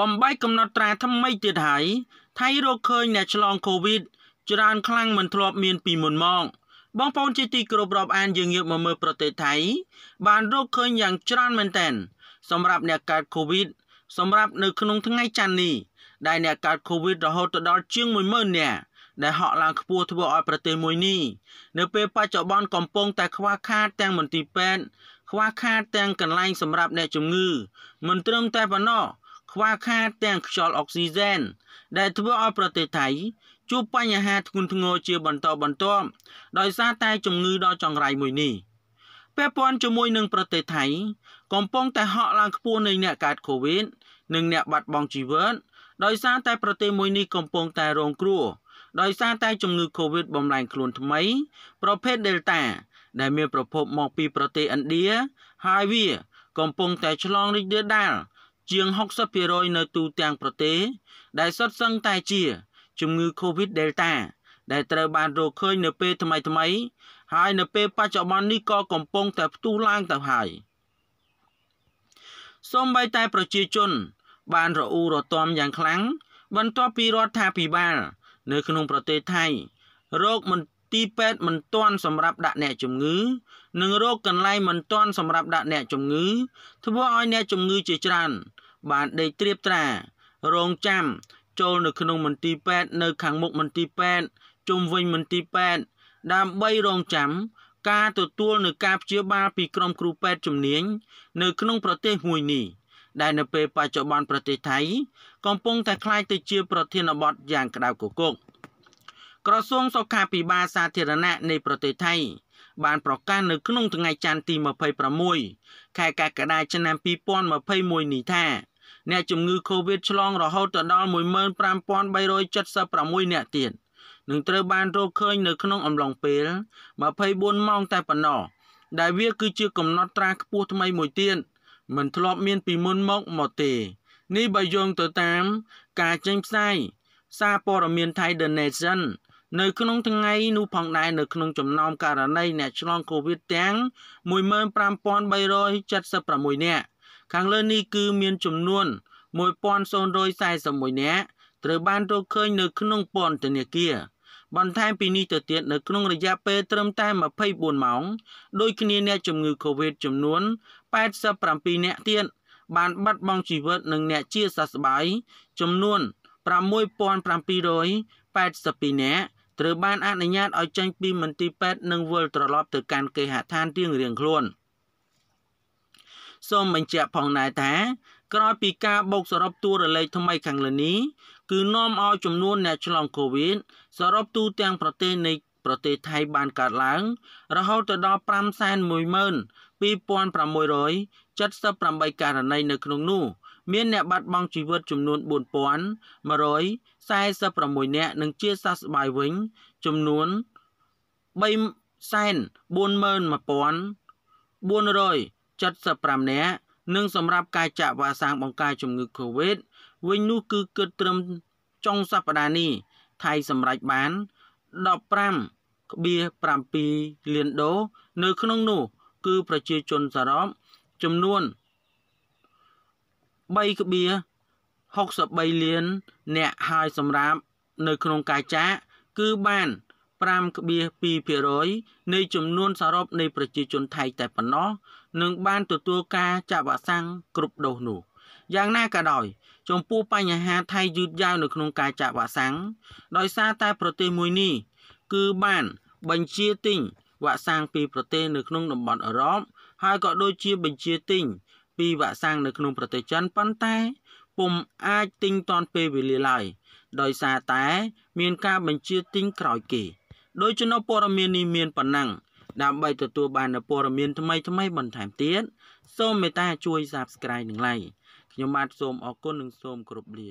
បំបីកំណត់ត្រាថ្មីទៀតហើយថៃរកឃើញអ្នកឆ្លងកូវីដច្រើនខ្លាំងមិនធ្លាប់មានពីមុនមកបងប្អូនជាទីគោរពរាប់អានយើងងាកមកមើលប្រទេសថៃ បានរកឃើញយ៉ាងច្រើនមែនទែន សម្រាប់អ្នកកើតកូវីដសម្រាប់នៅក្នុងថ្ងៃច័ន្ទនេះដែលអ្នកកើតកូវីដរហូតដល់ជាង10000នាក់ដែលហក់ឡើងខ្ពស់ធ្វើឲ្យ ប្រទេសមួយនេះនៅពេលបច្ចុប្បន្នកំពុង តែ ខ្វះខាតទាំងមន្ទីរពេទ្យខ្វះខាតទាំងកន្លែងសម្រាប់អ្នកជំងឺ មិនត្រឹមតែប៉ុណ្ណោះខ្វះខាតទាំងខ្យល់អុកស៊ីហ្សែនដែលធ្វើឲ្យប្រទេសថៃជួបបញ្ហាធ្ងន់ធ្ងរជាបន្តបន្ទាប់ដោយសារតែជំងឺដ៏ចង្រៃមួយនេះពាក់ព័ន្ធជាមួយនឹងប្រទេសថៃ កំពុងតែហក់ឡើងខ្ពស់នៃអ្នកកើតកូវីដនិងអ្នកបាត់បង់ជីវិតដោយសារតែប្រទេសមួយនេះកំពុងតែរងគ្រោះដោយសារតែជំងឺកូវីដបំលែងខ្លួនថ្មីប្រភេទ Delta ដែលមានប្រភពមកពីប្រទេសឥណ្ឌាហើយវាកំពុងតែឆ្លងរីករាលដាលជាង60%នៅទូទាំងប្រទេសដែលសុទ្ធសឹងតែជា ជំងឺ Covid Delta ដែលត្រូវបានរកឃើញនៅពេលថ្មីៗហើយនៅពេលបច្ចុប្បន្ននេះក៏កំពុងតែផ្ទុះឡើងទៅហើយសូម្បីតែប្រជាជន បានរអ៊ូរទាំយ៉ាងខ្លាំងបន្ទាប់ពីរដ្ឋាភិបាលនៅក្នុងប្រទេសថៃរោគមន្ទីរពេទ្យមិនទាន់សម្រាប់ដាក់អ្នកជំងឺ និងរោគកន្លែងមិនទាន់សម្រាប់ដាក់អ្នកជំងឺ ធ្វើឲ្យអ្នកជំងឺជាច្រើនបានដេកត្រៀបត្រា រងចាំចូលនៅក្នុងមន្ទីរពេទ្យនៅខាងមុខមន្ទីរពេទ្យជុំវិញមន្ទីរពេទ្យដើម្បីរងចាំការទទួលនៅការព្យាបាល ពីក្រុមគ្រូពេទ្យជំនាញនៅក្នុងប្រទេសមួយនេះដែលនៅពេលបច្ចុប្បន្នប្រទេសថៃ កំពុងតែคล้ายទៅជាប្រធានបទយ៉ាងក្តៅគគុកក្រសួងសុខាភិបាលសាធារណៈនៃប្រទេសថៃបានប្រកាសនៅក្នុងថ្ងៃច័ន្ទទី26ខែកក្កដាឆ្នាំ2021នេះថាអ្នកជំងឺ Covid ឆ្លងរហូតទៅដល់15376អ្នកទៀតនឹងត្រូវបានរកឃើញនៅក្នុងអំឡុងពេល24ម៉ោងតែប៉ុណ្ណោះដែលវាគឺជាកំណត់ត្រាខ្ពស់ថ្មីមួយទៀតមិនធ្លាប់មានពីមុនមកមកទេនេះបើយោងទៅតាមការចេញផ្សាយសារព័ត៌មានថៃ The Nation នៅក្នុងថ្ងៃនោះផងដែរនៅក្នុងចំណោមករណីអ្នកឆ្លងកូវីដទាំង15376នាក់ខាងលើនេះគឺមានចំនួន1041នាក់ត្រូវបានរកឃើញនៅក្នុងពន្ធនាគារ បន្ថែមពីនេះទៅទៀតនៅក្នុងរយៈពេលត្រឹមតែ24ម៉ោងដោយគ្នាអ្នក ជំងឺ Covid ចំនួន87នាក់ទៀតបានបាត់បង់ជីវិត និងអ្នកជាសះស្បើយចំនួន6782នាក់ត្រូវបានអនុញ្ញាតឲ្យចេញពីមន្ទីរពេទ្យនិងវិលត្រឡប់ទៅកាន់គេហដ្ឋានរៀងៗខ្លួន។សូមបញ្ជាក់ផងដែរថាក្រោយពីការបូកសរុបតួលេខថ្មីខាងលើនេះគឺនាំឲ្យចំនួនអ្នកឆ្លងកូវីដសរុបទូទាំងប្រទេសនៃប្រទេសថៃបានកើតឡើង រហូតដល់5,12678ករណីនៅក្នុងនោះ មានអ្នកបាត់បង់ជីវិតចំនួន4,146នាក់និងជាសះស្បើយវិញចំនួន3,411,400 75នាក់និងសម្រាប់ការចាក់វ៉ាក់សាំងបង្ការជំងឺ Covid វិញនោះគឺគិតត្រឹមចុងសប្តាហ៍នេះថៃសម្រេចបាន15.7លានដុល្លារនៅក្នុងនោះ គឺប្រជាជនសរុបចំនួន3.63លានអ្នកហើយសម្រាប់នៅក្នុងការចាក់ គឺបាន5.2%នៃចំនួនសរុបនៃប្រជាជនថៃតែប៉ុណ្ណោះនឹងបានទទួលការចាក់វ៉ាក់សាំងគ្រប់ដូសនោះ យ៉ាងណាក៏ដោយចំពោះបញ្ហាថៃយឺតយ៉ាវនៅក្នុងការចាក់វ៉ាក់សាំងដោយសារតែប្រទេសមួយនេះគឺបានបញ្ជាទិញវ៉ាក់សាំងពីប្រទេស នៅក្នុងតំបន់អឺរ៉ុបហើយក៏ដូចជា បញ្ជាទិញ ពីវ៉ាក់សាំងនៅក្នុងប្រទេសចិនប៉ុន្តែពុំអាចទិញតាន់ពេលវេលាឡើយដោយសារតែ មានការបញ្ជាទិញក្រោយគេ។ដូច្នោះព័ត៌មាននេះមានប៉ុណ្ណឹងដើម្បីទទួលបាននូវព័ត៌មានថ្មីថ្មីបន្ថែមទៀតសូមមេត្តាជួយ Subscribe និង Like ខ្ញុំបាទសូមអរគុណនិងសូមគោរពលា